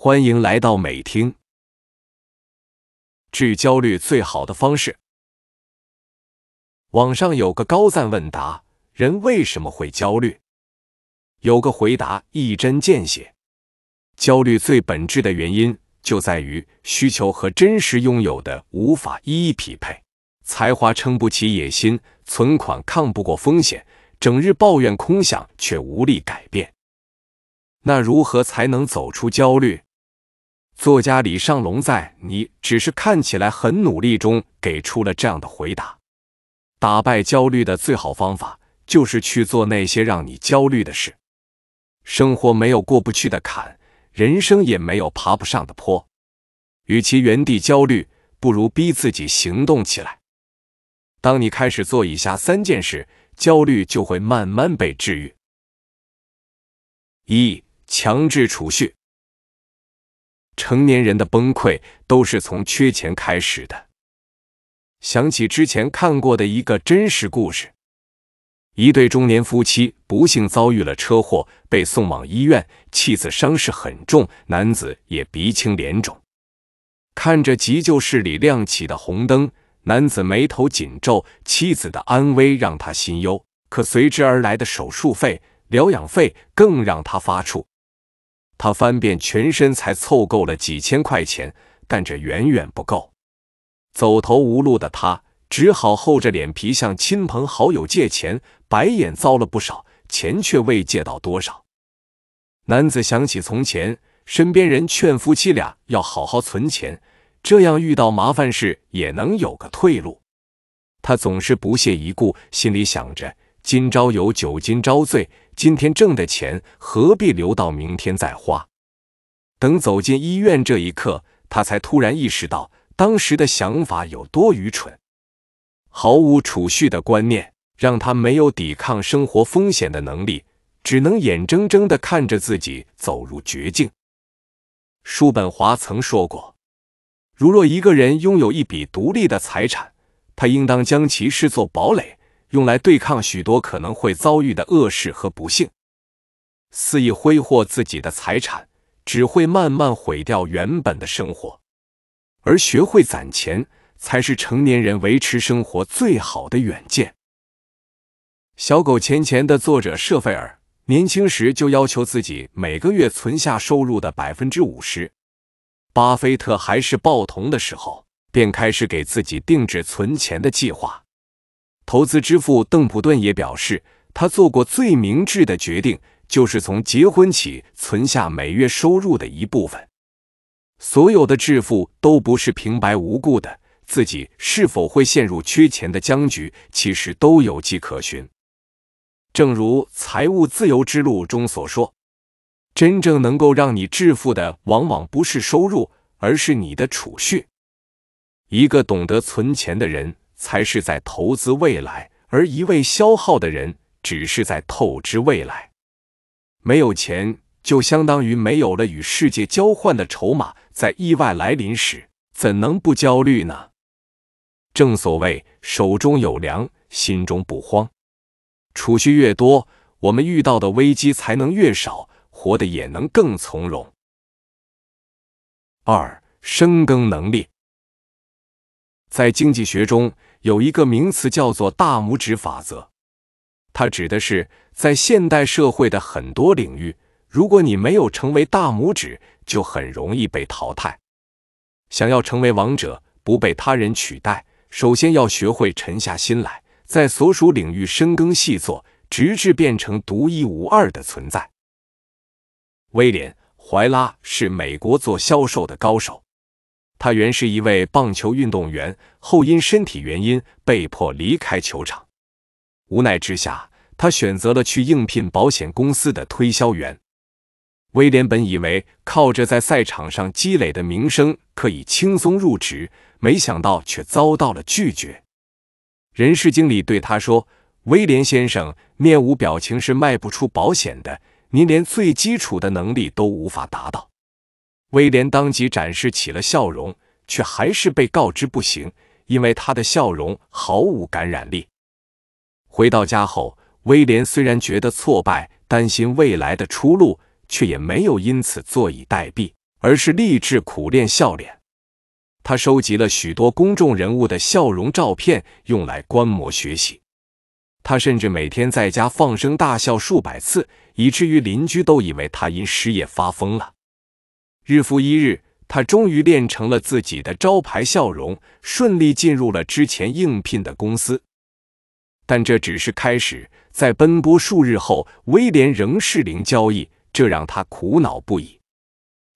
欢迎来到美听。治焦虑最好的方式，网上有个高赞问答：人为什么会焦虑？有个回答一针见血：焦虑最本质的原因就在于需求和真实拥有的无法一一匹配。才华撑不起野心，存款抗不过风险，整日抱怨空想却无力改变。那如何才能走出焦虑？作家李尚龙在《你只是看起来很努力》中给出了这样的回答：打败焦虑的最好方法，就是去做那些让你焦虑的事。生活没有过不去的坎，人生也没有爬不上的坡。与其原地焦虑，不如逼自己行动起来。当你开始做以下三件事，焦虑就会慢慢被治愈。一、强制储蓄。成年人的崩溃都是从缺钱开始的。想起之前看过的一个真实故事，一对中年夫妻不幸遭遇了车祸，被送往医院，妻子伤势很重，男子也鼻青脸肿。看着急救室里亮起的红灯，男子眉头紧皱，妻子的安危让他心忧，可随之而来的手术费、疗养费更让他发怵。他翻遍全身才凑够了几千块钱，但这远远不够。走投无路的他只好厚着脸皮向亲朋好友借钱，白眼遭了不少，钱却未借到多少。男子想起从前，身边人劝夫妻俩要好好存钱，这样遇到麻烦事也能有个退路。他总是不屑一顾，心里想着：“今朝有酒今朝醉。”今天挣的钱何必留到明天再花？等走进医院这一刻，他才突然意识到当时的想法有多愚蠢。毫无储蓄的观念，让他没有抵抗生活风险的能力，只能眼睁睁地看着自己走入绝境。叔本华曾说过：“如若一个人拥有一笔独立的财产，他应当将其视作堡垒。”用来对抗许多可能会遭遇的恶事和不幸。肆意挥霍自己的财产，只会慢慢毁掉原本的生活。而学会攒钱，才是成年人维持生活最好的远见。《小狗钱钱》的作者舍费尔年轻时就要求自己每个月存下收入的百分之五十。巴菲特还是报童的时候，便开始给自己定制存钱的计划。投资之父邓普顿也表示，他做过最明智的决定就是从结婚起存下每月收入的一部分。所有的致富都不是平白无故的，自己是否会陷入缺钱的僵局，其实都有迹可循。正如《财务自由之路》中所说，真正能够让你致富的，往往不是收入，而是你的储蓄。一个懂得存钱的人。才是在投资未来，而一味消耗的人只是在透支未来。没有钱，就相当于没有了与世界交换的筹码，在意外来临时，怎能不焦虑呢？正所谓“手中有粮，心中不慌”。储蓄越多，我们遇到的危机才能越少，活得也能更从容。二、深耕能力，在经济学中。有一个名词叫做“大拇指法则”，它指的是在现代社会的很多领域，如果你没有成为大拇指，就很容易被淘汰。想要成为王者，不被他人取代，首先要学会沉下心来，在所属领域深耕细作，直至变成独一无二的存在。威廉·怀拉是美国做销售的高手。他原是一位棒球运动员，后因身体原因被迫离开球场。无奈之下，他选择了去应聘保险公司的推销员。威廉本以为靠着在赛场上积累的名声可以轻松入职，没想到却遭到了拒绝。人事经理对他说：“威廉先生，面无表情是卖不出保险的，您连最基础的能力都无法达到。”威廉当即展示起了笑容，却还是被告知不行，因为他的笑容毫无感染力。回到家后，威廉虽然觉得挫败，担心未来的出路，却也没有因此坐以待毙，而是励志苦练笑脸。他收集了许多公众人物的笑容照片，用来观摩学习。他甚至每天在家放声大笑数百次，以至于邻居都以为他因失业发疯了。日复一日，他终于练成了自己的招牌笑容，顺利进入了之前应聘的公司。但这只是开始，在奔波数日后，威廉仍是零交易，这让他苦恼不已。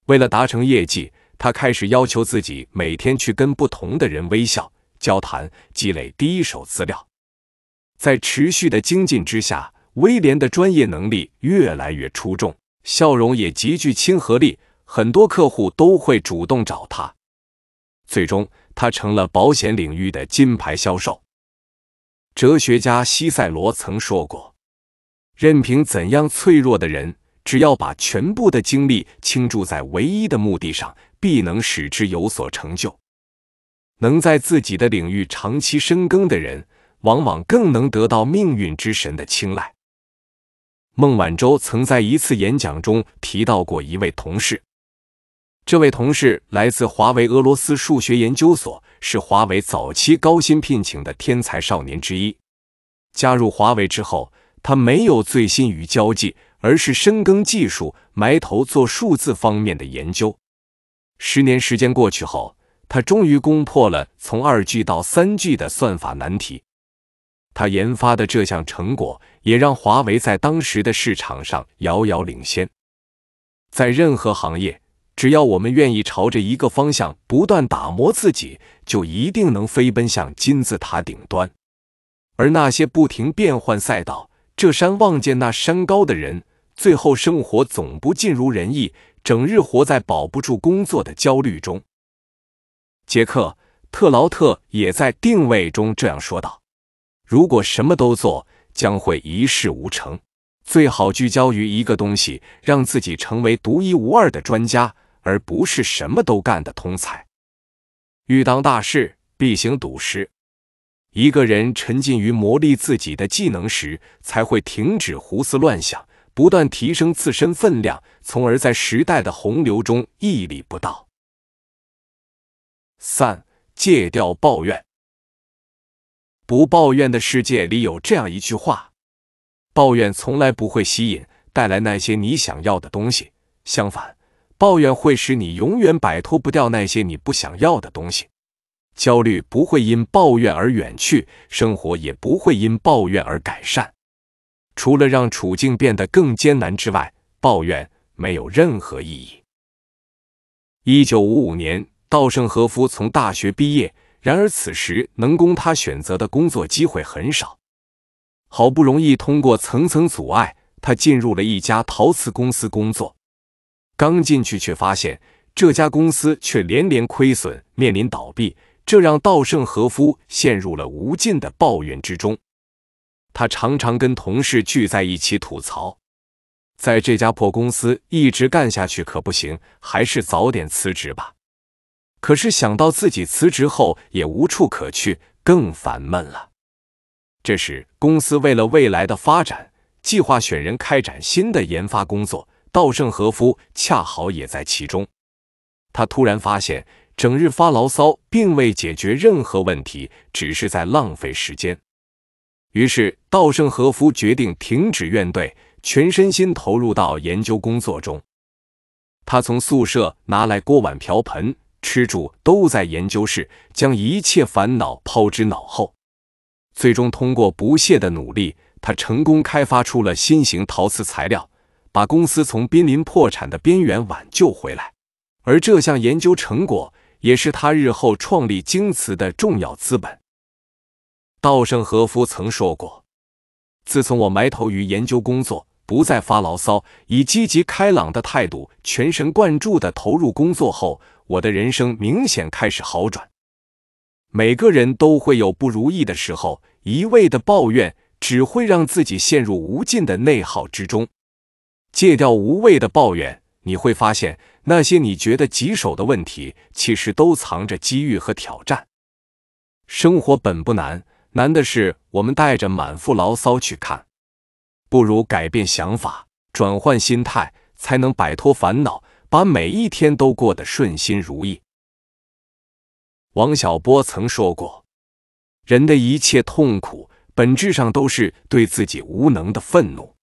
为了达成业绩，他开始要求自己每天去跟不同的人微笑交谈，积累第一手资料。在持续的精进之下，威廉的专业能力越来越出众，笑容也极具亲和力。很多客户都会主动找他，最终他成了保险领域的金牌销售。哲学家西塞罗曾说过：“任凭怎样脆弱的人，只要把全部的精力倾注在唯一的目的上，必能使之有所成就。能在自己的领域长期深耕的人，往往更能得到命运之神的青睐。”孟晚舟曾在一次演讲中提到过一位同事。这位同事来自华为俄罗斯数学研究所，是华为早期高薪聘请的天才少年之一。加入华为之后，他没有醉心于交际，而是深耕技术，埋头做数字方面的研究。十年时间过去后，他终于攻破了从二 G 到三 G 的算法难题。他研发的这项成果也让华为在当时的市场上遥遥领先。在任何行业。只要我们愿意朝着一个方向不断打磨自己，就一定能飞奔向金字塔顶端。而那些不停变换赛道、这山望见那山高的人，最后生活总不尽如人意，整日活在保不住工作的焦虑中。杰克·特劳特也在定位中这样说道：“如果什么都做，将会一事无成。”最好聚焦于一个东西，让自己成为独一无二的专家，而不是什么都干的通才。欲当大事，必行笃实。一个人沉浸于磨砺自己的技能时，才会停止胡思乱想，不断提升自身分量，从而在时代的洪流中屹立不倒。三，戒掉抱怨。不抱怨的世界里，有这样一句话。抱怨从来不会吸引带来那些你想要的东西，相反，抱怨会使你永远摆脱不掉那些你不想要的东西。焦虑不会因抱怨而远去，生活也不会因抱怨而改善。除了让处境变得更艰难之外，抱怨没有任何意义。一九五五年，稻盛和夫从大学毕业，然而此时能供他选择的工作机会很少。好不容易通过层层阻碍，他进入了一家陶瓷公司工作。刚进去，却发现这家公司却连连亏损，面临倒闭，这让稻盛和夫陷入了无尽的抱怨之中。他常常跟同事聚在一起吐槽，在这家破公司一直干下去可不行，还是早点辞职吧。可是想到自己辞职后也无处可去，更烦闷了。这时，公司为了未来的发展，计划选人开展新的研发工作。稻盛和夫恰好也在其中。他突然发现，整日发牢骚并未解决任何问题，只是在浪费时间。于是，稻盛和夫决定停止怨怼，全身心投入到研究工作中。他从宿舍拿来锅碗瓢盆，吃住都在研究室，将一切烦恼抛之脑后。最终，通过不懈的努力，他成功开发出了新型陶瓷材料，把公司从濒临破产的边缘挽救回来。而这项研究成果也是他日后创立京瓷的重要资本。稻盛和夫曾说过：“自从我埋头于研究工作，不再发牢骚，以积极开朗的态度，全神贯注地投入工作后，我的人生明显开始好转。”每个人都会有不如意的时候，一味的抱怨只会让自己陷入无尽的内耗之中。戒掉无谓的抱怨，你会发现那些你觉得棘手的问题，其实都藏着机遇和挑战。生活本不难，难的是我们带着满腹牢骚去看。不如改变想法，转换心态，才能摆脱烦恼，把每一天都过得顺心如意。王小波曾说过：“人的一切痛苦，本质上都是对自己无能的愤怒。”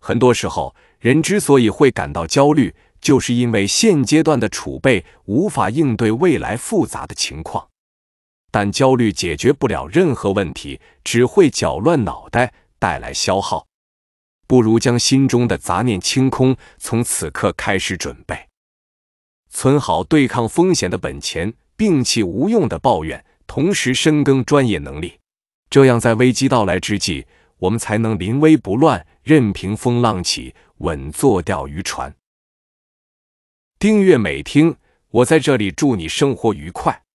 很多时候，人之所以会感到焦虑，就是因为现阶段的储备无法应对未来复杂的情况。但焦虑解决不了任何问题，只会搅乱脑袋，带来消耗。不如将心中的杂念清空，从此刻开始准备，存好对抗风险的本钱。摒弃无用的抱怨，同时深耕专业能力，这样在危机到来之际，我们才能临危不乱，任凭风浪起，稳坐钓鱼船。订阅美听，我在这里祝你生活愉快。